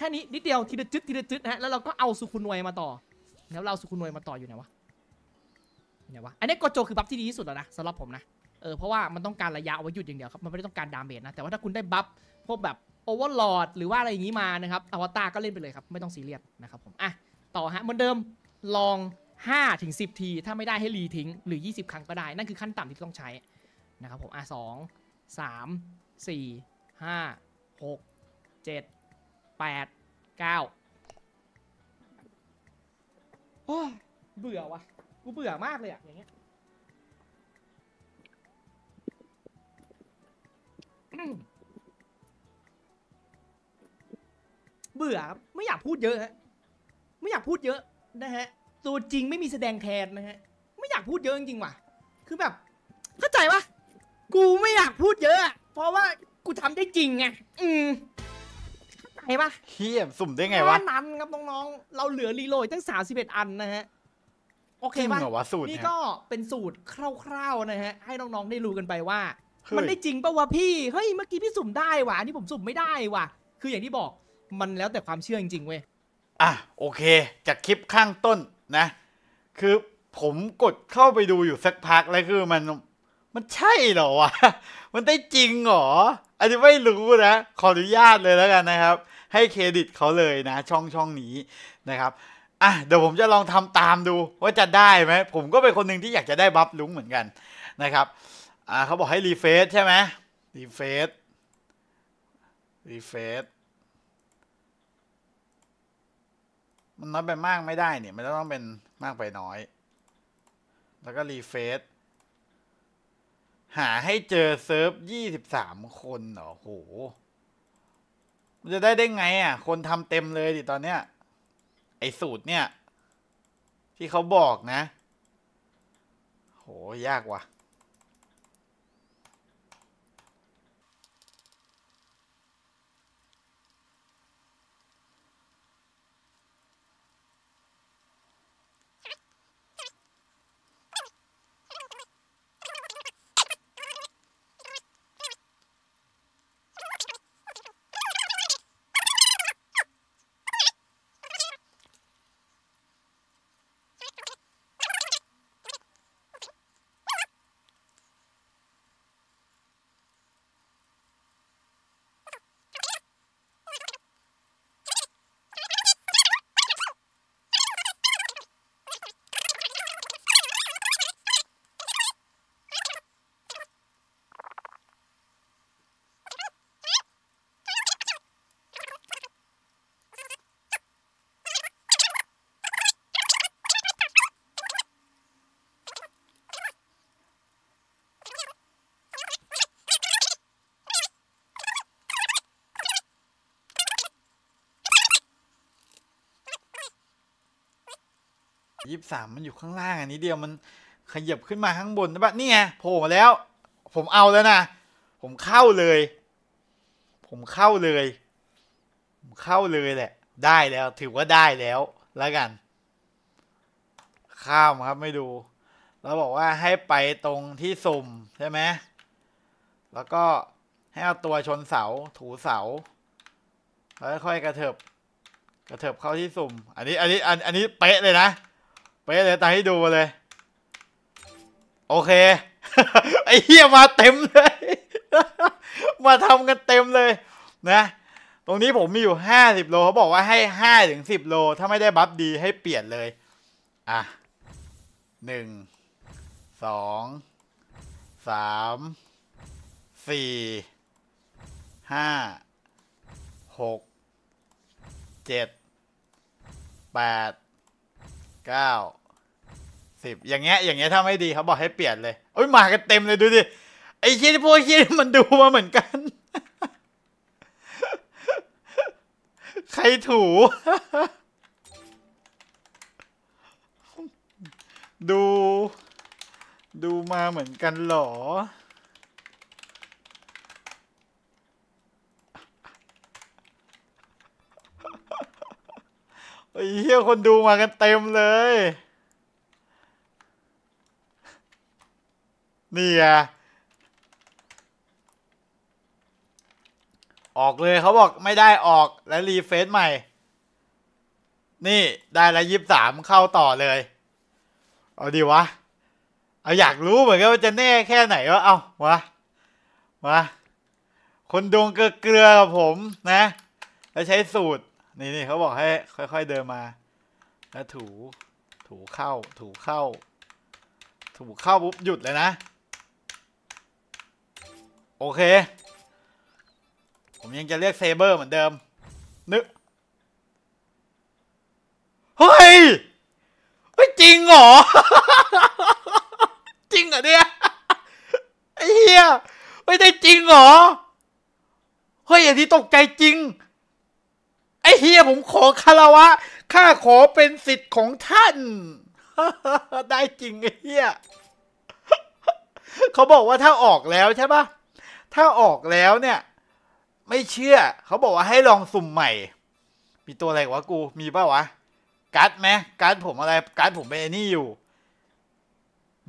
แค่นี้นิดเดียวทีละจึดทีละจึ๊ดฮะแล้วเราก็เอาสุขุนวยมาต่อแล้วเราสุขุนวยมาต่ออยู่ไหนวะไหนวะอันนี้โกโจคือบัฟที่ดีที่สุดแล้วนะสำหรับผมนะเออเพราะว่ามันต้องการระยะเอาไว้หยุดอย่างเดียวครับมันไม่ได้ต้องการดาเมจนะแต่ว่าถ้าคุณได้บัฟพวกแบบโอเวอร์ลอดหรือว่าอะไรอย่างนี้มานะครับอวตารก็เล่นไปเลยครับไม่ต้องซีเรียสนะครับผมอ่ะต่อฮะเหมือนเดิมลอง5ถึง10 ที ถ้าไม่ได้ให้รีทิ้งหรือ 20 ครั้งก็ได้นั่นคือขั้นต่ำที่ต้องใช้นะครับผมอ่ะสองสามแปดเก้าโอ้เบื่อวะกูเบื่อมากเลยอะอย่างเงี้ย เบื่อไม่อยากพูดเยอะฮะ ไม่อยากพูดเยอะ นะฮะ ตัวจริงไม่มีแสดงแทนนะฮะ ไม่อยากพูดเยอะจริงๆว่ะ คือแบบ เข้าใจปะกูไม่อยากพูดเยอะเพราะว่ากูทำได้จริงไงอืมห็นปะเฮียสุ่มได้ไงวะนั้นครับน้องๆ เราเหลือรีโหลดตั้งสสาิบเอ็ดอันนะฮะ โอเคปะนี่ก็เป็นสูตรคร่าวๆนะฮะ ให้น้องๆได้รู้กันไปว่า มันได้จริงปะวะพี่ เฮ้ยเมื่อกี้พี่สุ่มได้วะนี่ผมสุ่มไม่ได้วะคืออย่างที่บอกมันแล้วแต่ความเชื่อจริงๆเว้ย อ่ะโอเคจากคลิปข้างต้นนะ คือผมกดเข้าไปดูอยู่สักพักแล้วคือมัน มันใช่เหรอวะมันได้จริงเหรออันนี้ไม่รู้นะ ขออนุญาตเลยแล้วกันนะครับให้เครดิตเขาเลยนะ ช่องช่องนี้นะครับอ่ะเดี๋ยวผมจะลองทำตามดูว่าจะได้ไหม ผมก็เป็นคนหนึ่งที่อยากจะได้บัฟลุงเหมือนกันนะครับ อ่าเขาบอกให้รีเฟซใช่ไหมรีเฟซรีเฟซมันน้อยไปมากไม่ได้เนี่ยมันต้องเป็นมากไปน้อย แล้วก็รีเฟซหาให้เจอเซิร์ฟยี่สิบามคนเหรอโหมันจะได้ ได้ไงอ่ะ คนทำเต็มเลยดิตอนเนี้ย ไอสูตรเนี่ย ที่เขาบอกนะ โหยาก ว่ะยี่สามมันอยู่ข้างล่างอันนี้เดียวมันขยับขึ้นมาข้างบนนะบ้านี่ไงโผล่มาแล้ว ผมเอาแล้วนะผมเข้าเลย ผมเข้าเลย ผมเข้าเลยแหละ ได้แล้วถือว่าได้แล้วแล้วกัน ข้ามครับ ไม่ดูแล้วบอกว่าให้ไปตรงที่สุ่มใช่ไหมแล้วก็ให้เอาตัวชนเสาถูเสาแล้วค่อยกระเถิบกระเถิบเข้าที่สุ่ม อันนี้ อันนี้อันอันนี้เป๊ะเลยนะเปเลยตามให้ดูเลย โอเค ไอ้เฮียมาเต็มเลย มาทำกันเต็มเลยนะตรงนี้ผมมีอยู่ 50 โลเขาบอกว่าให้5ถึง10 โล ถ้าไม่ได้บัฟดีให้เปลี่ยนเลย อ่ะ 1 2 3 4 5 6 7 8เก้าสิบอย่างเงี้ย อย่างเงี้ยถ้าไม่ดี เขาบอกให้เปลี่ยนเลยอุ้ยมากันเต็มเลย ดูดิไอ้เชี่ยที่พวกเชี่ยมันดูมาเหมือนกัน ใครถูดู ดูมาเหมือนกันหรอไอ้เหี้ย คนดูมากันเต็มเลย นี่อะออกเลยเขาบอกไม่ได้ออกและรีเฟซใหม่ นี่ได้ละยิบสามเข้าต่อเลย เอาดีวะ เอาอยากรู้ เหมือนกันว่าจะแน่แค่ไหนวะ เอาวะมาคนดวงเกลือกับผม นะแล้วใช้สูตรนี่นี่เขาบอกให้ค่อยๆเดินมา แล้วถูถูเข้าถูเข้าถูเข้าปุ๊บหยุดเลยนะ โอเค ผมยังจะเรียกเซเบอร์เหมือนเดิม นึกเฮ้ยเฮ้ยจริงเหรอ จริงเหรอเนี่ย ไอ้เหี้ยไม่ได้จริงเหรอ เฮ้ยอย่าที่ตกใจจริงเฮียผมขอคารวะ ข้าขอเป็นสิทธิ์ของท่าน ได้จริงไอ้เฮียเขาบอกว่าถ้าออกแล้วใช่ปะถ้าออกแล้วเนี่ย ไม่เชื่อ เขาบอกว่าให้ลองสุ่มใหม่ มีตัวอะไรวะกู มีปะวะการ์ดไหมการ์ดผมอะไร การ์ดผมเป็นนี่อยู่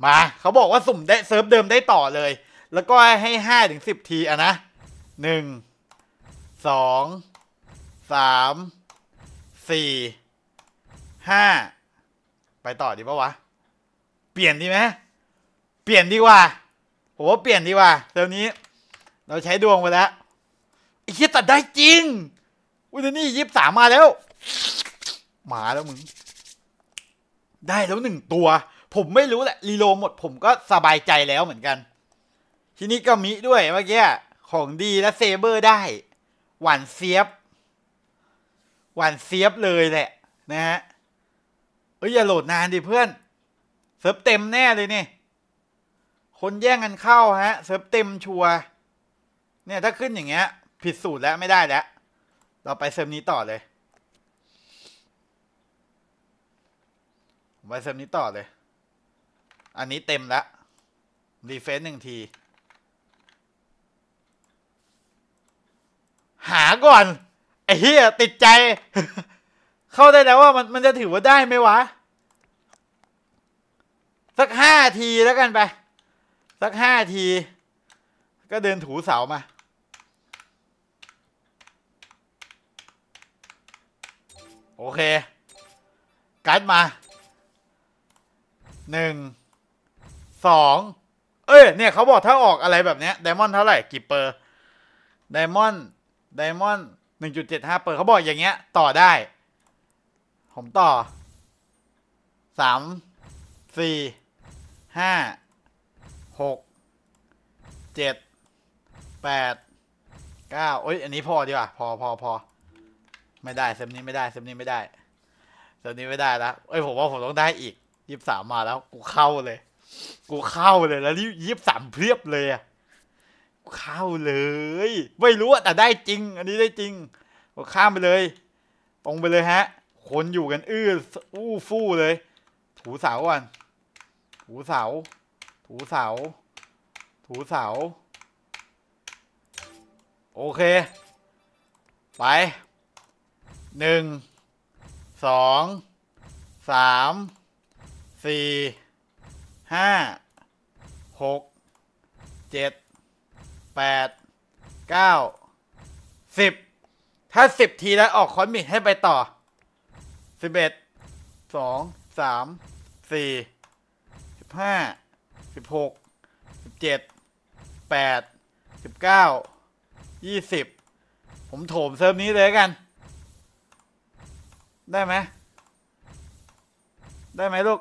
มา เขาบอกว่า สุ่มได้เซิร์ฟเดิมได้ต่อเลย แล้วก็ให้ห้าถึงสิบทีอะนะหนึ่ง สองสาม สี่ ห้า ไปต่อดีปะวะ เปลี่ยนดีไหมเปลี่ยนดีกว่าผมว่าเปลี่ยนดีกว่าเดี๋ยวนี้ เราใช้ดวงไปแล้วไอ้เหี้ยตัดได้จริง อุ้ยนี่ยิบสามมาแล้ว หมาแล้ว มึง ได้แล้วหนึ่งตัว ผมไม่รู้แหละรีโลหมดผมก็สบายใจแล้วเหมือนกัน ทีนี้ก็มีด้วยเมื่อกี้ ของดีและเซเบอร์ได้ หวานเสียบหวานเสียบเลยแหละนะฮะ เอ้ยอย่าโหลดนานดิเพื่อน เซิร์ฟเต็มแน่เลยนี่ คนแย่งกันเข้าฮะ เซิร์ฟเต็มชัว เนี่ย ถ้าขึ้นอย่างเงี้ย ผิดสูตรแล้วไม่ได้แล้ว เราไปเซิร์ฟนี้ต่อเลยไปเซิร์ฟนี้ต่อเลย อันนี้เต็มแล้วรีเฟซหนึ่งที หาก่อนเฮียติดใจ เข้าได้แล้วว่ามันมันจะถือว่าได้ไหมวะ สักห้าทีแล้วกันไป สักห้าที ก็เดินถูเสามา โอเคกัดมา หนึ่ง สองเอ้ยเนี่ย เขาบอกถ้าออกอะไรแบบเนี้ยไดมอนเท่าไหร่กี่เปอร์ไดมอนไดมอนด์หนึ่งจุดเจ็ดห้าเปิดเขาบอกอย่างเงี้ยต่อได้ ผมต่อสามสี่ห้าหกเจ็ดแปดเก้าโอ้ย อันนี้พอดีกว่า พอพอพอไม่ได้เซมนี้ไม่ได้เซมนี้ไม่ได้เซมนี้ไม่ได้แล้เอ้ยผมว่าผมต้องได้อีก ยิบสามมาแล้ว กูเข้าเลย กูเข้าเลยแล้วยี่สิบสามเพียบเลยอะเข้าเลย ไม่รู้อะแต่ได้จริงอันนี้ได้จริงก็ข้ามไปเลยตรงไปเลยฮะ คนอยู่กันอื้ออู้ฟู่เลย ถูเสาก่อนถูเสา ถูเสาถูเสาโอเค ไปหนึ่งสองสามสี่ห้าหกเจ็ดแปดเก้าสิบถ้าสิบทีแล้วออกคอนมิกให้ไปต่อสิบเอ็ดสองสามสี่สิบห้าสิบหกสิบเจ็ดแปดสิบเก้ายี่สิบผมโถมเซิร์ฟนี้เลยกัน ได้ไหม ได้ไหมลูก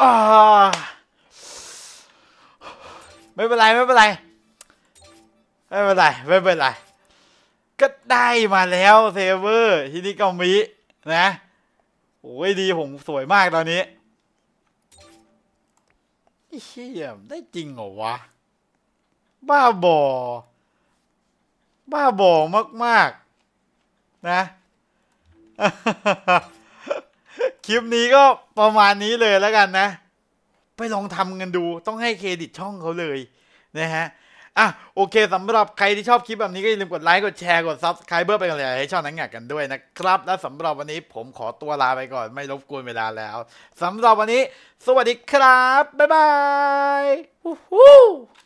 อ่าไม่เป็นไรไม่เป็นไร ไม่เป็นไร ไม่เป็นไร ก็ได้มาแล้วเซเวอร์ที่นี่ก็มีนะโอ้ยดี ผมสวยมากตอนนี้เฮียได้จริงเหรอวะ บ้าบอบ้าบอมาก ๆ นะ คลิปนี้ก็ประมาณนี้เลยแล้วกันนะไปลองทำกันดู ต้องให้เครดิตช่องเขาเลยนะฮะ อ่ะ โอเคสำหรับใครที่ชอบคลิปแบบนี้ก็อย่าลืมกดไลค์ กดแชร์ กดซับสไครเบอร์ไปกันเลย ให้ช่องนั้นงักกันด้วยนะครับ และสำหรับวันนี้ผมขอตัวลาไปก่อน ไม่รบกวนเวลาแล้ว สำหรับวันนี้ สวัสดีครับ บ๊ายบายู้ฮ